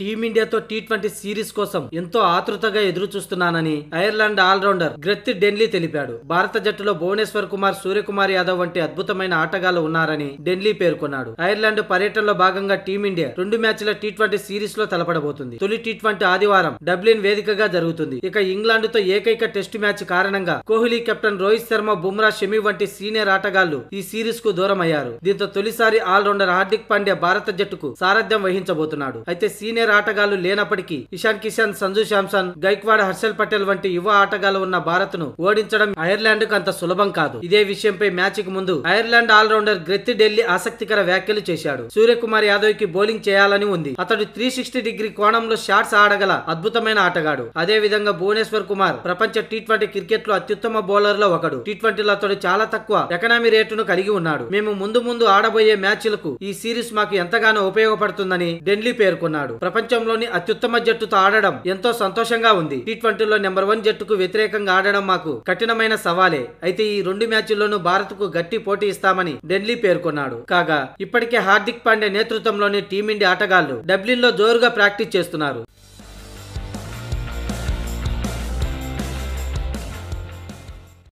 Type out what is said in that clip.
టీమిండియాతో T twenty series కోసం ఎంతో ఆతృతగా ఎదురు చూస్తున్నానని ఐర్లాండ్ ఆల్రౌండర్ గ్రెత్తి డెన్లీ తెలిపాడు భారత జట్టులో భువనేశ్వర్ కుమార్ సూర్యకుమార్ యాదవ్ వంటి అద్భుతమైన ఆటగాళ్లు ఉన్నారని డెన్లీ పేర్కొన్నాడు ఐర్లాండ్ పర్యటనలో భాగంగా టీమిండియా రెండు మ్యాచ్ల టీ ట్వంటీ సిరీస్ లో తలపడబోతుంది తొలి టీ ట్వంటీ ఆదివారం డబ్లిన్ వేదికగా జరుగుతుంది ఇక ఇంగ్లాండ్ తో ఏకైక టెస్ట్ మ్యాచ్ కారణంగా కోహ్లీ కెప్టెన్ రోహిత్ శర్మ బుమ్రా షమి వంటి సీనియర్ ఆటగాళ్లు ఈ సిరీస్ కు దూరం అయ్యారు దీంతో తొలిసారి ఆల్రౌండర్ హార్దిక్ పాండ్యా భారత జట్టుకు సారథ్యం వహించబోతున్నాడు అయితే సీనియర్ సీనియర్ ఆటగాళ్లు లేనప్పటికీ ఇషాన్ కిషన్ సంజు శాంసన్ గైక్వాడ్ హర్షల్ పటేల్ వంటి యువ ఆటగాళ్లు ఉన్న భారత్ ను ఓడించడం ఐర్లాండ్ కు అంత సులభం కాదు ఇదే విషయంపై మ్యాచ్ కు ముందు ఐర్లాండ్ ఆల్రౌండర్ గ్రెత్తి ఢిల్లీ ఆసక్తికర వ్యాఖ్యలు చేశాడు సూర్యకుమార్ యాదవ్ కి బౌలింగ్ చేయాలని ఉంది అతడు త్రీ సిక్స్టీ డిగ్రీ కోణంలో షాట్స్ ఆడగల అద్భుతమైన ఆటగాడు అదే విధంగా భువనేశ్వర్ కుమార్ ప్రపంచ టీ ట్వంటీ క్రికెట్ లో అత్యుత్తమ బౌలర్ లో ఒకడు టీ ట్వంటీలో అతడు చాలా తక్కువ ఎకనామీ రేటును కలిగి ఉన్నాడు మేము ముందు ముందు ఆడబోయే మ్యాచ్లకు ఈ సిరీస్ మాకు ఎంతగానో ఉపయోగపడుతుందని డెన్లీ పేర్కొన్నాడు ప్రపంచ ప్రపంచంలోని అత్యుత్తమ జట్టుతో ఆడడం ఎంతో సంతోషంగా ఉంది టీ ట్వంటీలో నెంబర్ వన్ జట్టుకు వ్యతిరేకంగా ఆడడం మాకు కఠినమైన సవాలే అయితే ఈ రెండు మ్యాచ్ల్లోనూ భారత్కు గట్టి పోటీ ఇస్తామని డెన్లీ పేర్కొన్నాడు కాగా ఇప్పటికే హార్దిక్ పాండే నేతృత్వంలోని టీమిండియా ఆటగాళ్లు లో జోరుగా ప్రాక్టీస్ చేస్తున్నారు